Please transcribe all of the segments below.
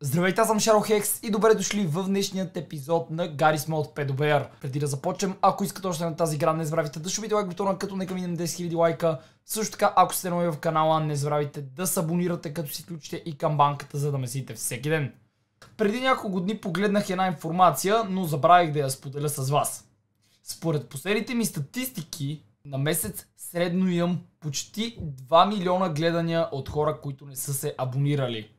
Здравейте, аз съм Шаро Хекс и добре дошли в днешният епизод на Garry's Mod 5 BR. Преди да започнем, ако искате още на тази игра, не забравяйте да шубите лайк бутона, като нека минем 10 000 лайка. Също така, ако сте нови в канала, не забравяйте да се абонирате, като си включите и камбанката, за да ме сидите всеки ден. Преди няколко дни погледнах една информация, но забравих да я споделя с вас. Според последните ми статистики, на месец средно имам почти 2 милиона гледания от хора, които не са се абонирали.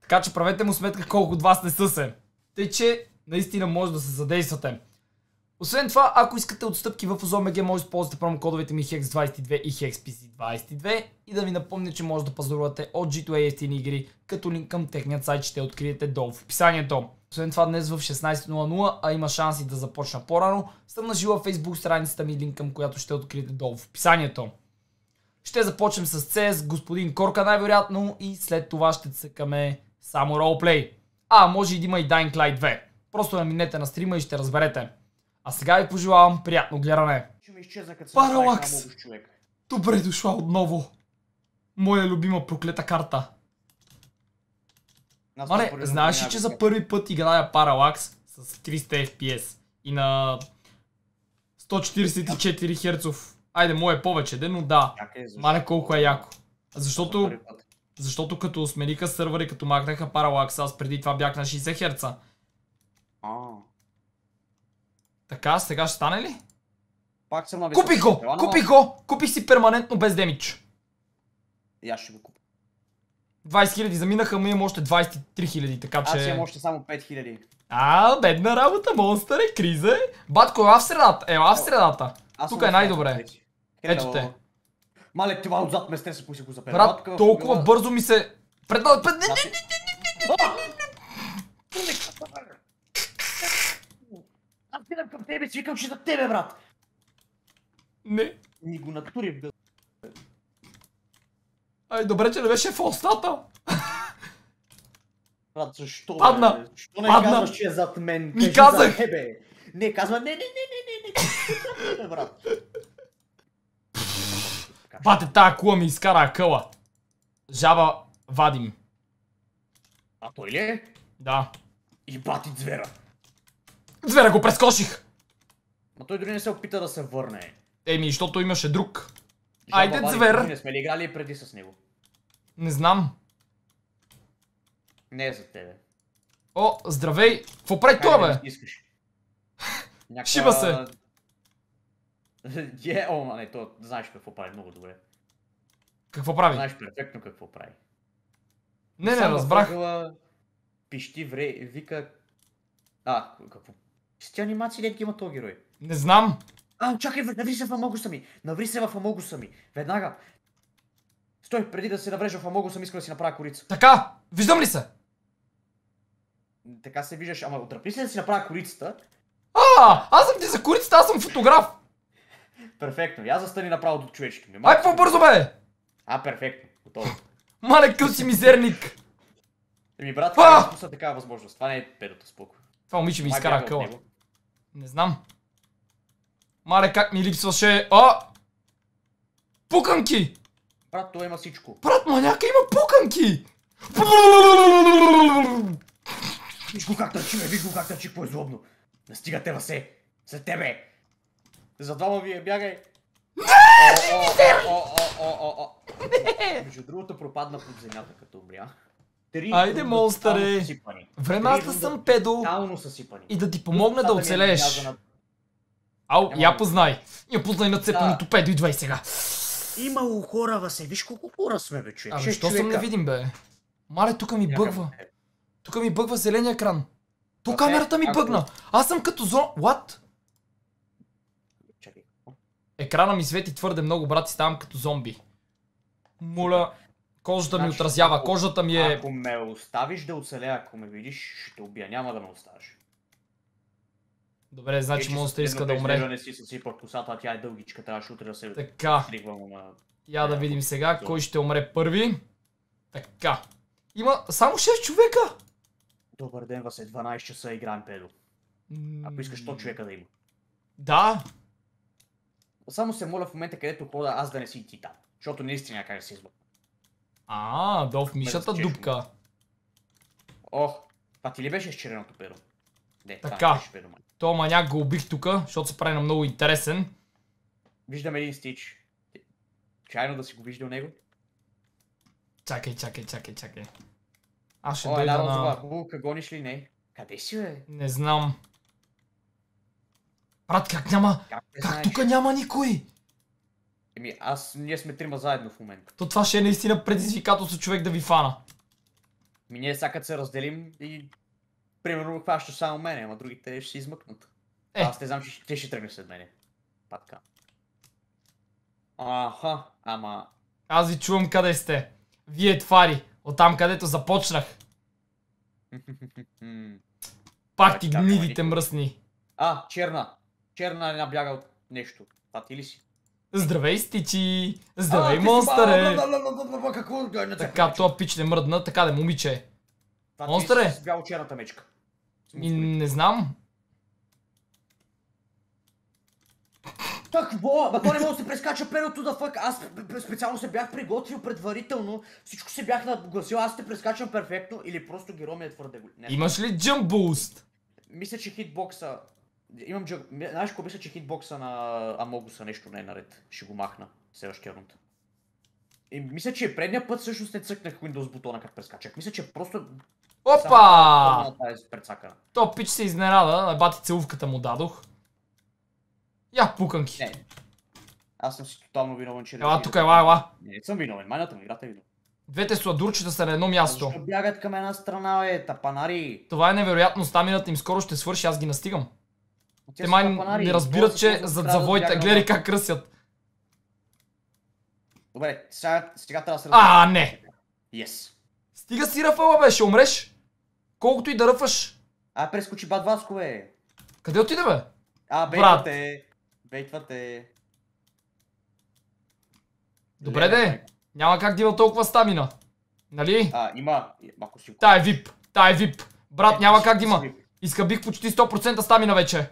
Така че правете му сметка колко от вас не са се. Тъй, че наистина може да се задействате. Освен това, ако искате отстъпки в OZOMG, може да ползвате промокодовете ми HEX22 и HEXPC22 и да ви напомня, че може да пазарувате от G2A игри, като линк към техният сайт ще откриете долу в описанието. Освен това днес в 16.00, а има шанс и да започна по-рано, съм нажила Facebook страницата ми, линк към която ще откриете долу в описанието. Ще започнем с CS, господин Корка най-вероятно и след това ще цъкаме само ролплей. А, може и да има и Dying Light 2. Просто ме минете на стрима и ще разберете. А сега ви пожелавам приятно гледане. Паралакс! Добре дошла отново. Моя любима проклета карта. Мале, знаеш ли, че за първи път играя Паралакс с 300 FPS и на 144 Hz. Айде, мое повече де, но да. Мале колко е яко. Защото, защото като смениха сървъри, като махнаха Паралакс, аз преди това бях на 60 Hz. Така, сега ще стане ли? Пак съм на Купи го! Купи го! Купих си перманентно без демидж. И аз ще го купя. 20 хиляди заминаха, но имам още 23 хиляди, така че... Аз имам още само 5 хиляди. А, бедна работа, монстър е, криза е. Батко, ела в средата, ела в средата. Тук е най-добре. Ето те. ти това отзад ме стреса, пуси го запера. Брат, толкова бързо ми се... Пред мале, пред... Аз гледам към тебе, свикам, че за тебе, брат. Не. Ни го натурим да Ай, добре, че не беше в остата. Брат, защо? Падна! Защо не падна. казваш, че е зад мен? Ми казах! За тебе. Не, казва, не, не, не, не, не, не, брат. Бате, тая кула ми изкара акъла. Жаба вадим. А той ли е? Да. И бати звера. Звера го прескоших! Ма той дори не се опита да се върне. Еми, защото имаше друг. Айде, звер. Не сме ли играли преди с него? Не знам. Не е за тебе. О, здравей! Какво прави това, бе? Искаш. Някаква... Шиба се! Е, о, ма не, то знаеш какво прави много добре. Какво прави? Знаеш перфектно какво прави. Не, не, разбрах. Въгъла, пищи, вре, вика... А, какво? С тя анимации ли има този герой? Не знам. А, чакай, наври се в Амогуса ми! Наври се в Амогуса ми! Веднага! Стой, преди да се наврежа в Амогуса ми, искам да си направя корица. Така! Виждам ли се? Така се виждаш, ама отръпни се да си направя корицата. А, аз съм ти за корицата, аз съм фотограф! Перфектно, я застани направо до човечки. Ай, какво бързо бе! А, перфектно, готово. Мале, къл си мизерник! Еми, брат, това не е такава възможност. Това не е педата споко. Това момиче ми изкара къла. Не знам. Мале, как ми липсваше... А! Пуканки! Брат, той има всичко. Брат, маняка има пуканки! Виж го как търчи, бе, виж го как търчи, по е злобно. Не стигате, Васе, след тебе. За двама вие, бягай. Не! Между другото пропадна под земята, като умря. Айде, монстъре! Време аз да съм педо и да ти помогна да е оцелееш. Ау, Ема... я познай. Я познай на цепаното педо и двай сега. Имало хора, ва се. Виж колко хора сме, бе, човек. Абе, защо съм не видим, бе? Мале, тук ми бъгва. Тук ми бъгва зеления екран. То камерата ми бъгна. Аз съм като зон... What? Екрана ми свети твърде много, брат, и ставам като зомби. Моля, кожата ми значи, отразява, кожата ми е... Ако ме оставиш да оцелея, ако ме видиш, ще убия, няма да ме оставиш. Добре, значи е, монстър иска да умре. Не си си под косата, тя е дългичка, трябваше утре да се така. Я да видим сега кой ще умре първи. Така. Има само 6 човека. Добър ден, Васе. 12 часа играем педо. Ако искаш 100 човека да има. Да. Само се моля в момента, където хода, аз да не си ти там. Защото наистина как да си избъл. А, долу в мишата дупка. Ох, това ти ли беше с череното перо? Не, така. това беше перо, май. То маняк го убих тук, защото се прави на много интересен. Виждам един стич. Чайно да си го виждал него. Чакай, чакай, чакай, чакай. Аз ще дойда на... Е О, булка гониш ли? Не. Къде си, бе? Не знам. Брат, как няма... Как, тука тук няма никой? Еми, аз... Ние сме трима заедно в момента. То това ще е наистина предизвикателство човек да ви фана. Ми ние сега се разделим и примерно хваща само мене, ама другите ще се измъкнат. Е. Аз не знам, че те ще тръгне след мене. Патка. Аха, ама... Аз ви чувам къде сте. Вие твари, оттам където започнах. Пак ти гнидите мръсни. А, черна. Черна е набляга от нещо. Пати ти ли си? Здравей, Стичи! Здравей, монстъре! Така, това пич не мръдна, така да, момиче. Монстъре! Това ти е бяло черната мечка не знам. Какво? Ба то не мога да се прескача перото да фък. Аз специално се бях приготвил предварително. Всичко се бях нагласил. Аз те прескачам перфектно или просто геро ми е твърде голям. Имаш ли jump boost? Мисля, че хитбокса... Имам джъг... Знаеш какво мисля, че хитбокса на Амогуса нещо не е наред. Ще го махна. Следващия рунд. И мисля, че предния път всъщност не цъкнах Windows бутона, като прескачах. Мисля, че просто Опа! То пич се изненада, на бати целувката му дадох. Я пуканки. Не. Аз съм си тотално виновен, че... Ела тук, ела, ела. Не, съм виновен, майната ми, играта е виновен. Двете сладурчета са на едно място. Защо бягат към една страна, бе, тапанари? Това е невероятно, стамината им скоро ще свърши, аз ги настигам. Те май не разбират, че зад завоите, гледай как кръсят. Добре, сега трябва да се разбира. А, не! Yes. Стига си, Рафала, бе, ще умреш. Колкото и да ръфаш. А, прескочи бат Васко, бе. Къде отиде, бе? А, бейтвате. Бейтвате. Добре, де. Няма как да има толкова стамина. Нали? А, има. си... Та е вип. Та е вип. Брат, е, няма как да има. Изкъбих почти 100% стамина вече.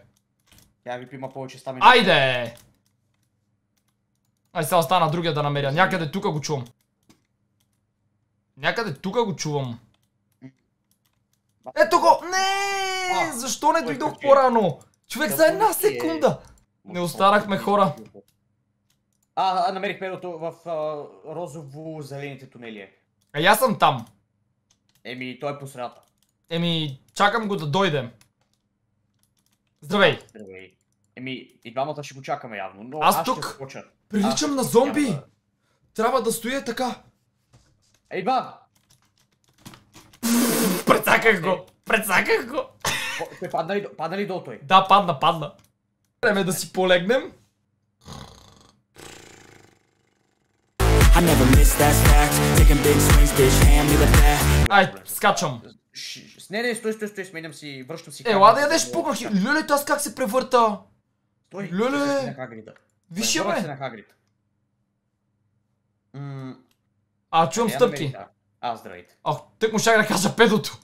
Тя вип има повече стамина. Айде! Ай сега остана другия да намеря. Някъде тука го чувам. Някъде тука го чувам. Ето го! Не! А, Защо не дойдох по-рано? Човек за една е. секунда! Не останахме е хора. А, намерих перото в розово-зелените тунели. Е. А я съм там. Еми, той е по средата. Еми, чакам го да дойдем. Здравей! Здравей. Еми, и двамата ще го чакаме явно, но аз, аз тук Приличам аз на зомби! Няма... Трябва да стоя така. Ей, ба! Прецаках го! Прецаках го! Той падна ли, падна ли долу той? Да, падна, падна. Време да си полегнем. Ай, скачам. Не, не, стой, стой, стой, сменям си, връщам си. Ела да ядеш пукнах. Люле, аз как се превърта? Стой, Люле. Виж я, бе. А, чувам е, стъпки. А, здравейте. Ах, тък му шаг да кажа педото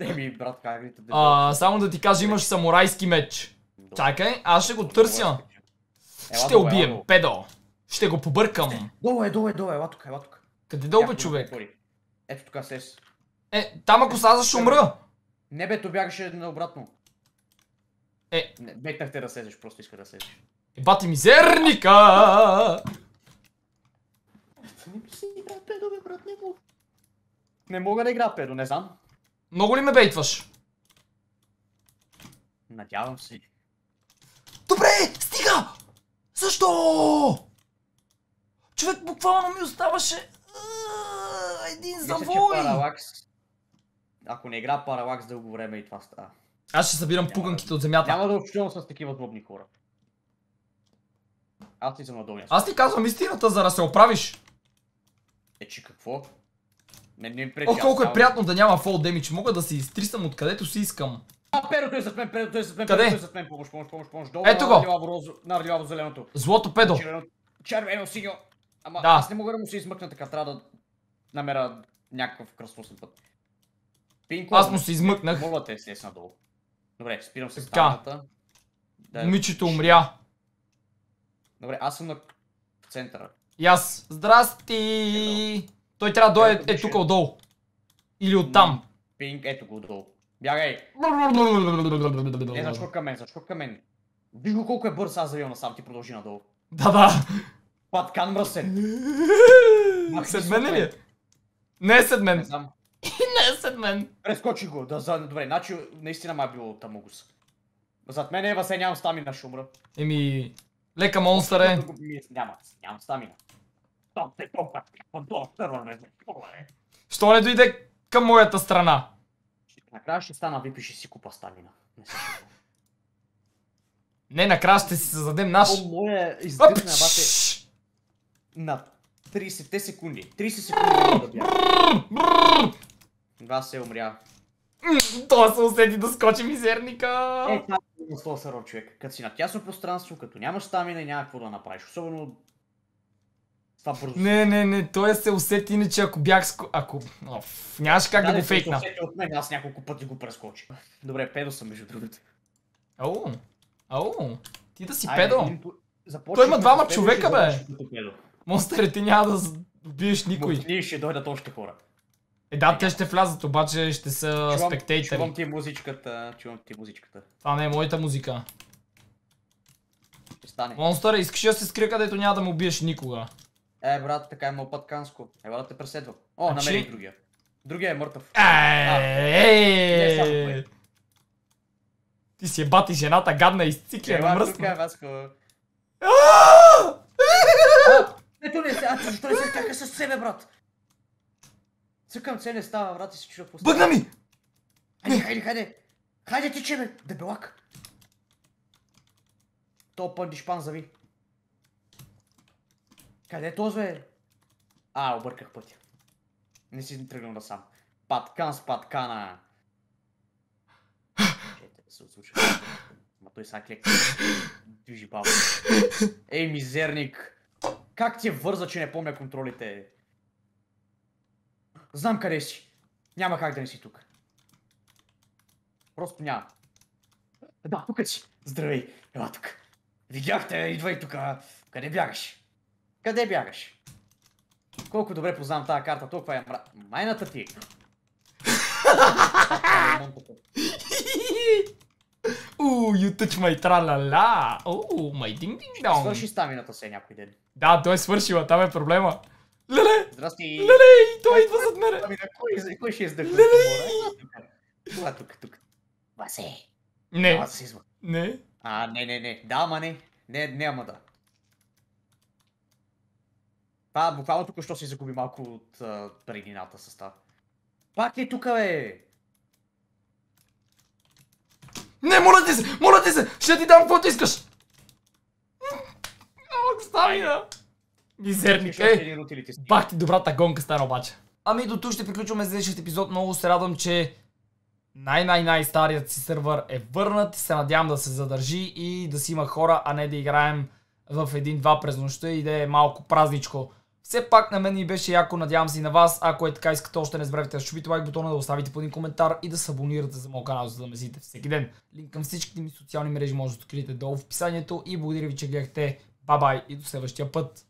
ми, брат, как ли А Само да ти кажа, имаш самурайски меч. Чакай, аз ще го търся. Ще убием, педо. Ще го побъркам. Е, долу е, долу е, долу е, ела тук, ела тук. Къде долу бе, човек? Ето тук, сез. Е, там ако е, слазаш, ще умра. Не бе, то бягаше наобратно. Е. Не, бегнахте да слезеш, просто иска да слезеш. Ебати ми мизерника! Не мога да игра педо, не знам. Много ли ме бейтваш? Надявам се. Добре, стига! Защо? Човек буквално ми оставаше един завой. Паралакс... Ако не игра паралакс дълго време и това става. Аз ще събирам няма пуканките от земята. Няма да общувам с такива злобни хора. Аз ти съм на Аз ти казвам истината, за да се оправиш. Е, че какво? Не, не О, колко е приятно да няма фол демидж. Мога да се изтрисам откъдето си искам. А, Перо, той е с мен, Перо, той е с мен, Къде? Перо, той е с мен, помощ, помощ, помощ, помощ. Долу Ето го. На зеленото. Злото педо. Червено, синьо. Ама да. аз не мога да му се измъкна така, трябва да намеря някакъв кръстосен път. Пинко, аз му се измъкнах. да те, естествено, надолу. Добре, спирам се камерата. Да, Момичето умря. Добре, аз съм на центъра. Яс. Здрасти! Той трябва да дойде е тук отдолу. Или оттам. Пинг, ето го отдолу. Бягай! Не, защо към мен, защо към мен. Виж го колко е бърз, аз завивам насам, ти продължи надолу. Да, да. Паткан мръсен. След мен ли е? Не е след мен. Не знам. не е след мен. Прескочи го, да, за... добре, значи наистина ма е било тамугус. Зад мен е Васе, нямам стамина, ще умра. Еми, лека монстър е. Няма, нямам стамина. Е. Що не дойде към моята страна? Накрая ще стана випи, ще си купа Сталина. Не, накрая ще си създадем наш. О, мое издигна, бате. На 30 те секунди. 30 секунди да бях. Два се умря. Това се усети да скочи мизерника. Е, това е човек. Като си на тясно пространство, като нямаш стамина и няма какво да направиш. Особено това просто. Не, не, не, той се усети, иначе ако бях. Ско... Ако. Оф, нямаш как да, да го фейкна. Се от мен, аз няколко пъти го прескочи. Добре, педо съм между другите. Ау, ау, ти да си Ай, педо. Един... Той има двама човека, бе. Монстър, ти няма да биеш никой. Ние ще дойдат още хора. Е, да, те ще влязат, обаче ще са чувам, спектейтери. Чувам ти музичката, чувам ти музичката. Това не е моята музика. Монстър, искаш да се скрия, където няма да му убиеш никога. Е, брат, така има опатканско. Е, брат, те преследва. О, а, значи? намери че? другия. Другия е мъртъв. Е, е, е. ти си е бати жената гадна и цикли, е мръсна. Ела, тук е Ето не се, а защо не се тяка с себе, брат? Цъкам се не става, брат, и се чува после. Бъгна ми! Хайде, хайде, хайде! Хайде ти, че бе, дебелак! То пъндиш пан зави. Къде е този е? А, обърках пътя. Не си тръгнал да сам. Паткан с паткана. Чете, се отслуша. Ма той са клек. Движи баба. Ей, мизерник! Как ти е върза, че не помня контролите? Знам къде си. Няма как да не си тук. Просто няма. Да, тук си. Здравей. Ела тук. Видяхте, идвай тук. Къде бягаш? Къде бягаш? Колко добре познавам тази карта, толкова е мра... Майната ти! Е. Уу, you touch my tra-la-la! Оу, my ding-ding-dong! Свърши стамината се някой ден. Да, той е свършила, там е проблема. Леле! Здрасти! Леле! той идва зад мене! Ами, кой, кой ще издъхва? Леле! Това тук, тук. Васе! Не! Не! А, не, не, не. Да, ама не. Не, не, ама да. Това буквално тук що си загуби малко от предината с това. Пак ли тук е? Не, моля ти се! Моля ти се! Ще ти дам каквото искаш! стави, да! Мизерник, е! Бах ти добрата гонка стана обаче. Ами до тук ще приключваме за днешният епизод. Много се радвам, че най-най-най старият си сервер е върнат. Се надявам да се задържи и да си има хора, а не да играем в един-два през нощта и да е малко празничко. Все пак на мен ми беше яко, надявам се и на вас. Ако е така искате още не забравяйте да щупите лайк бутона, да оставите по един коментар и да се абонирате за моят канал, за да ме видите всеки ден. Линк към всичките ми социални мрежи може да откриете долу в описанието и благодаря ви, че гледахте. Бабай и до следващия път!